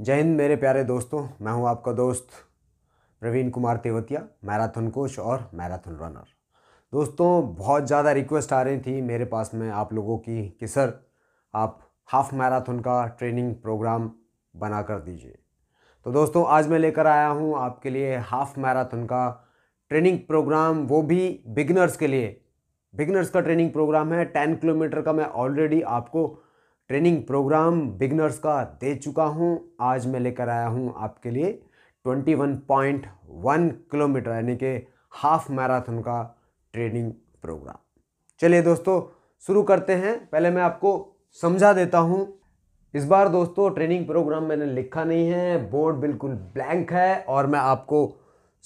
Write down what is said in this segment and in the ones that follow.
जय हिंद मेरे प्यारे दोस्तों मैं हूं आपका दोस्त प्रवीण कुमार तेवतिया मैराथन कोच और मैराथन रनर दोस्तों बहुत ज़्यादा रिक्वेस्ट आ रही थी मेरे पास में आप लोगों की कि सर आप हाफ मैराथन का ट्रेनिंग प्रोग्राम बना कर दीजिए तो दोस्तों आज मैं लेकर आया हूं आपके लिए हाफ मैराथन का ट्रेनिंग प्रोग्राम वो भी बिगनर्स के लिए बिगनर्स का ट्रेनिंग प्रोग्राम है टेन किलोमीटर का मैं ऑलरेडी आपको ट्रेनिंग प्रोग्राम बिगनर्स का दे चुका हूँ आज मैं लेकर आया हूँ आपके लिए 21.1 किलोमीटर यानी कि हाफ मैराथन का ट्रेनिंग प्रोग्राम चलिए दोस्तों शुरू करते हैं पहले मैं आपको समझा देता हूँ इस बार दोस्तों ट्रेनिंग प्रोग्राम मैंने लिखा नहीं है बोर्ड बिल्कुल ब्लैंक है और मैं आपको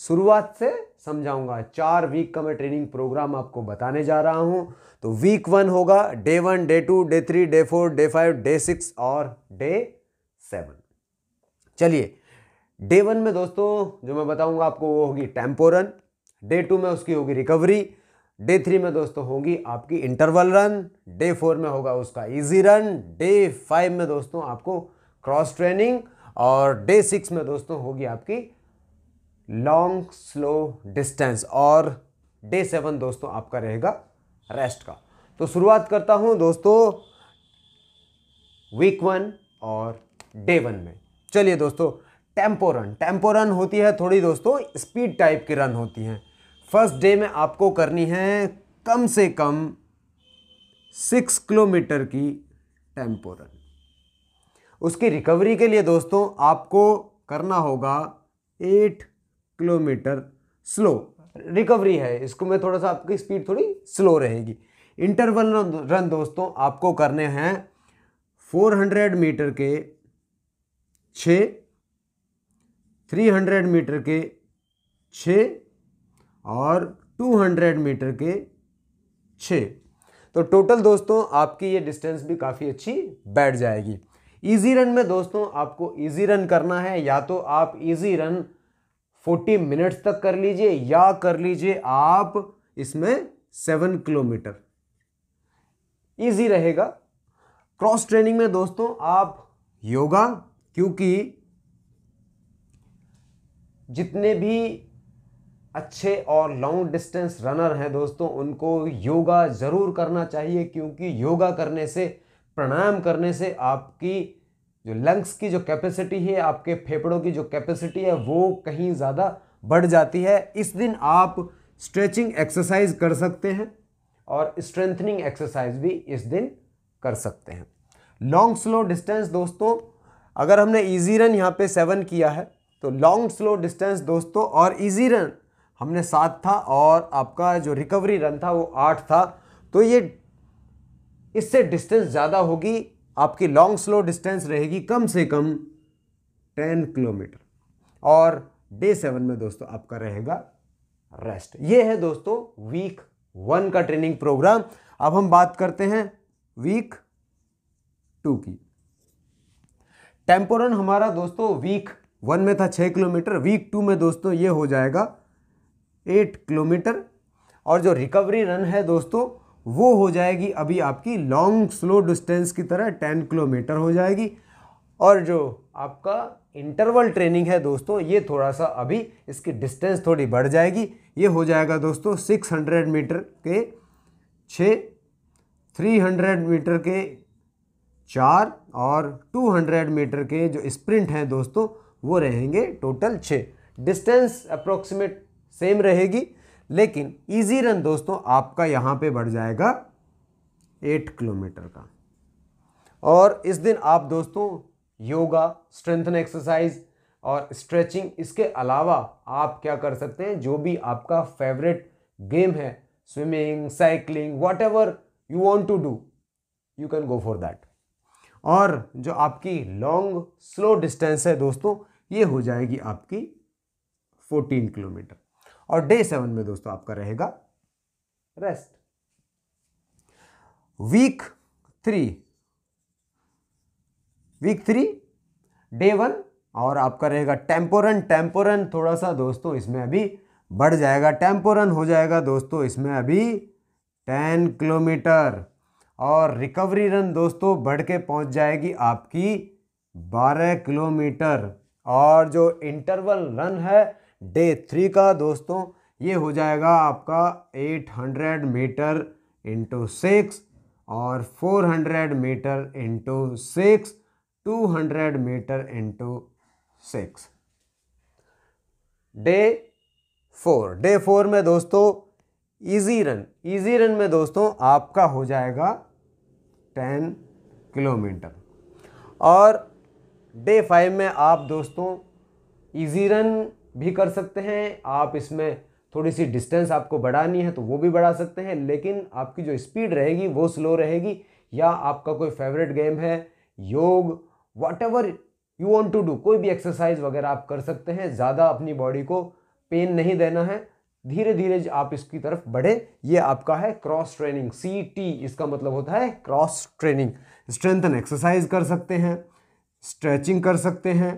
शुरुआत से समझाऊंगा चार वीक का मैं ट्रेनिंग प्रोग्राम आपको बताने जा रहा हूं तो वीक वन होगा day one day two day three day four day five day six और डे सेवन चलिए डे वन में दोस्तों जो मैं बताऊंगा आपको वो होगी टेम्पो रन डे टू में उसकी होगी रिकवरी डे थ्री में दोस्तों होगी आपकी इंटरवल रन डे फोर में होगा उसका इजी रन डे फाइव में दोस्तों आपको क्रॉस ट्रेनिंग और डे सिक्स में दोस्तों होगी आपकी लॉन्ग स्लो डिस्टेंस और डे सेवन दोस्तों आपका रहेगा रेस्ट का तो शुरुआत करता हूं दोस्तों वीक वन और डे वन में चलिए दोस्तों टेम्पो रन टेम्पो रन होती है थोड़ी दोस्तों स्पीड टाइप की रन होती हैं फर्स्ट डे में आपको करनी है कम से कम सिक्स किलोमीटर की टेम्पो रन उसकी रिकवरी के लिए दोस्तों आपको करना होगा एट किलोमीटर स्लो रिकवरी है इसको मैं थोड़ा सा आपकी स्पीड थोड़ी स्लो रहेगी इंटरवल रन दोस्तों आपको करने हैं 400 मीटर के छ 300 मीटर के छ और 200 मीटर के छ तो टोटल दोस्तों आपकी ये डिस्टेंस भी काफ़ी अच्छी बैठ जाएगी इजी रन में दोस्तों आपको इजी रन करना है या तो आप इजी रन फोर्टी मिनट्स तक कर लीजिए या कर लीजिए आप इसमें सेवन किलोमीटर इजी रहेगा क्रॉस ट्रेनिंग में दोस्तों आप योगा क्योंकि जितने भी अच्छे और लॉन्ग डिस्टेंस रनर हैं दोस्तों उनको योगा ज़रूर करना चाहिए क्योंकि योगा करने से प्राणायाम करने से आपकी जो लंग्स की जो कैपेसिटी है आपके फेफड़ों की जो कैपेसिटी है वो कहीं ज़्यादा बढ़ जाती है इस दिन आप स्ट्रेचिंग एक्सरसाइज कर सकते हैं और स्ट्रेंथनिंग एक्सरसाइज भी इस दिन कर सकते हैं लॉन्ग स्लो डिस्टेंस दोस्तों अगर हमने इजी रन यहाँ पे सेवन किया है तो लॉन्ग स्लो डिस्टेंस दोस्तों और इजी रन हमने सात था और आपका जो रिकवरी रन था वो आठ था तो ये इससे डिस्टेंस ज़्यादा होगी आपकी लॉन्ग स्लो डिस्टेंस रहेगी कम से कम टेन किलोमीटर और डे सेवन में दोस्तों आपका रहेगा रेस्ट ये है दोस्तों वीक वन का ट्रेनिंग प्रोग्राम अब हम बात करते हैं वीक टू की टेम्पोरन हमारा दोस्तों वीक वन में था छः किलोमीटर वीक टू में दोस्तों ये हो जाएगा एट किलोमीटर और जो रिकवरी रन है दोस्तों वो हो जाएगी अभी आपकी लॉन्ग स्लो डिस्टेंस की तरह टेन किलोमीटर हो जाएगी और जो आपका इंटरवल ट्रेनिंग है दोस्तों ये थोड़ा सा अभी इसकी डिस्टेंस थोड़ी बढ़ जाएगी ये हो जाएगा दोस्तों 600 मीटर के छः 300 मीटर के चार और 200 मीटर के जो स्प्रिंट हैं दोस्तों वो रहेंगे टोटल छः डिस्टेंस अप्रोक्सीमेट सेम रहेगी लेकिन इजी रन दोस्तों आपका यहाँ पे बढ़ जाएगा एट किलोमीटर का और इस दिन आप दोस्तों योगा स्ट्रेंथन एक्सरसाइज और स्ट्रेचिंग इसके अलावा आप क्या कर सकते हैं जो भी आपका फेवरेट गेम है swimming cycling whatever you want to do you can go for that और जो आपकी लॉन्ग स्लो डिस्टेंस है दोस्तों ये हो जाएगी आपकी 14 किलोमीटर और डे सेवन में दोस्तों आपका रहेगा rest week three week three day one और आपका रहेगा टेम्पोरन टेम्पोरन थोड़ा सा दोस्तों इसमें अभी बढ़ जाएगा टेम्पोरन हो जाएगा दोस्तों इसमें अभी टेन किलोमीटर और रिकवरी रन दोस्तों बढ़ के पहुंच जाएगी आपकी बारह किलोमीटर और जो इंटरवल रन है डे थ्री का दोस्तों ये हो जाएगा आपका 800 मीटर इंटू सिक्स और 400 metre into six 200 metre into six day four day four में दोस्तों इजी रन इजी रन में दोस्तों आपका हो जाएगा 10 किलोमीटर और डे फाइव में आप दोस्तों इजी रन भी कर सकते हैं आप इसमें थोड़ी सी डिस्टेंस आपको बढ़ानी है तो वो भी बढ़ा सकते हैं लेकिन आपकी जो स्पीड रहेगी वो स्लो रहेगी या आपका कोई फेवरेट गेम है योग whatever you want to do कोई भी एक्सरसाइज वगैरह आप कर सकते हैं ज़्यादा अपनी बॉडी को पेन नहीं देना है धीरे धीरे आप इसकी तरफ बढ़े ये आपका है क्रॉस ट्रेनिंग सी टी इसका मतलब होता है क्रॉस ट्रेनिंग स्ट्रेंथन एक्सरसाइज कर सकते हैं स्ट्रेचिंग कर सकते हैं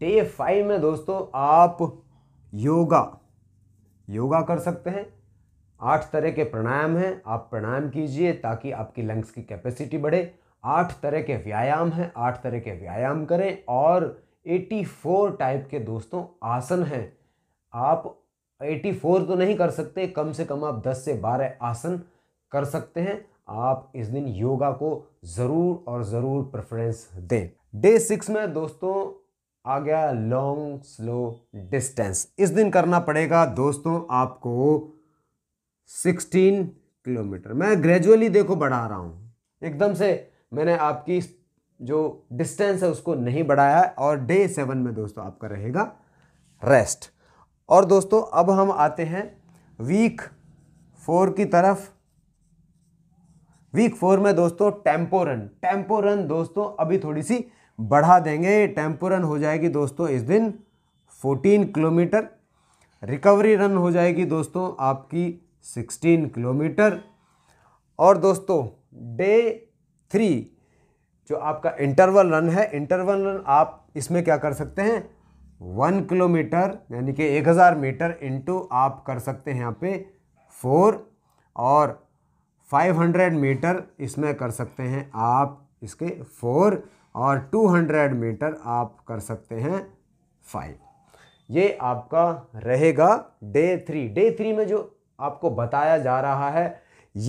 डे फाइव में दोस्तों आप योगा योगा कर सकते हैं आठ तरह के प्राणायाम हैं आप प्राणायाम कीजिए ताकि आपकी लंग्स की कैपेसिटी बढ़े आठ तरह के व्यायाम हैं आठ तरह के व्यायाम करें और 84 टाइप के दोस्तों आसन हैं आप 84 तो नहीं कर सकते कम से कम आप 10 से 12 आसन कर सकते हैं आप इस दिन योगा को ज़रूर और ज़रूर प्रेफरेंस दें डे सिक्स में दोस्तों आ गया लॉन्ग स्लो डिस्टेंस इस दिन करना पड़ेगा दोस्तों आपको सिक्सटीन किलोमीटर मैं ग्रेजुअली देखो बढ़ा रहा हूँ एकदम से मैंने आपकी जो डिस्टेंस है उसको नहीं बढ़ाया और डे सेवन में दोस्तों आपका रहेगा रेस्ट और दोस्तों अब हम आते हैं वीक फोर की तरफ वीक फोर में दोस्तों टेम्पो रन टेम्पो रन दोस्तों अभी थोड़ी सी बढ़ा देंगे टेम्पोरन हो जाएगी दोस्तों इस दिन 14 किलोमीटर रिकवरी रन हो जाएगी दोस्तों आपकी 16 किलोमीटर और दोस्तों डे थ्री जो आपका इंटरवल रन है इंटरवल रन आप इसमें क्या कर सकते हैं वन किलोमीटर यानी कि एक हज़ार मीटर इंटू आप कर सकते हैं यहाँ पे फोर और फाइव हंड्रेड मीटर इसमें कर सकते हैं आप इसके फोर और 200 मीटर आप कर सकते हैं फाइव ये आपका रहेगा डे थ्री डे थ्री में जो आपको बताया जा रहा है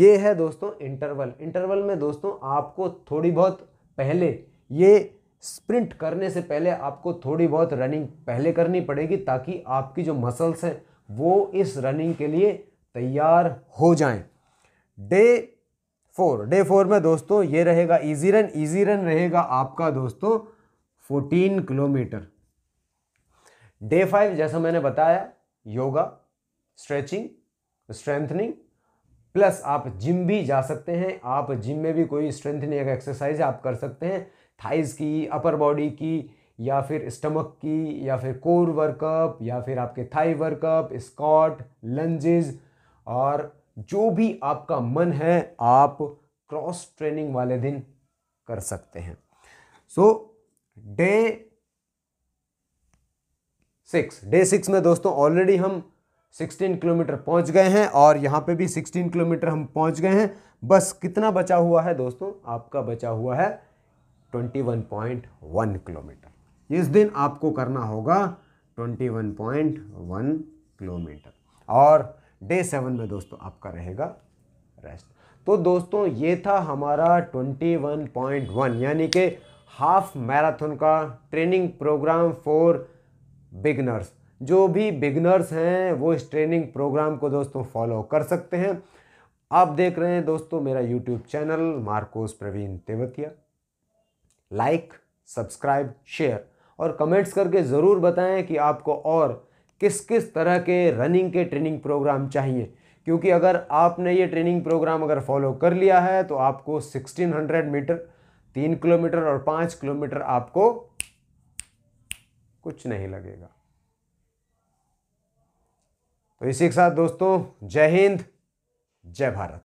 ये है दोस्तों इंटरवल इंटरवल में दोस्तों आपको थोड़ी बहुत पहले ये स्प्रिंट करने से पहले आपको थोड़ी बहुत रनिंग पहले करनी पड़ेगी ताकि आपकी जो मसल्स हैं वो इस रनिंग के लिए तैयार हो जाएं डे फोर डे फोर में दोस्तों ये रहेगा इजी रन इजी रन रहेगा आपका दोस्तों फोर्टीन किलोमीटर डे फाइव जैसा मैंने बताया योगा स्ट्रेचिंग स्ट्रेंथनिंग प्लस आप जिम भी जा सकते हैं आप जिम में भी कोई स्ट्रेंथनिंग एक्सरसाइज आप कर सकते हैं थाइज की अपर बॉडी की या फिर स्टमक की या फिर कोर वर्कअप या फिर आपके थाई वर्कअप स्कॉट लंजेज और जो भी आपका मन है आप क्रॉस ट्रेनिंग वाले दिन कर सकते हैं so day six day six में दोस्तों ऑलरेडी हम 16 किलोमीटर पहुंच गए हैं और यहां पे भी 16 किलोमीटर हम पहुंच गए हैं बस कितना बचा हुआ है दोस्तों आपका बचा हुआ है 21.1 किलोमीटर इस दिन आपको करना होगा 21.1 किलोमीटर और डे सेवन में दोस्तों आपका रहेगा रेस्ट तो दोस्तों ये था हमारा 21.1 यानी कि हाफ मैराथन का ट्रेनिंग प्रोग्राम फॉर बिगनर्स जो भी बिगनर्स हैं वो इस ट्रेनिंग प्रोग्राम को दोस्तों फॉलो कर सकते हैं आप देख रहे हैं दोस्तों मेरा YouTube channel Marcos Praveen Tewatia like subscribe share और कमेंट्स करके ज़रूर बताएं कि आपको और किस किस तरह के रनिंग के ट्रेनिंग प्रोग्राम चाहिए क्योंकि अगर आपने ये ट्रेनिंग प्रोग्राम अगर फॉलो कर लिया है तो आपको 1600 मीटर तीन किलोमीटर और पाँच किलोमीटर आपको कुछ नहीं लगेगा तो इसी के साथ दोस्तों जय हिंद जय भारत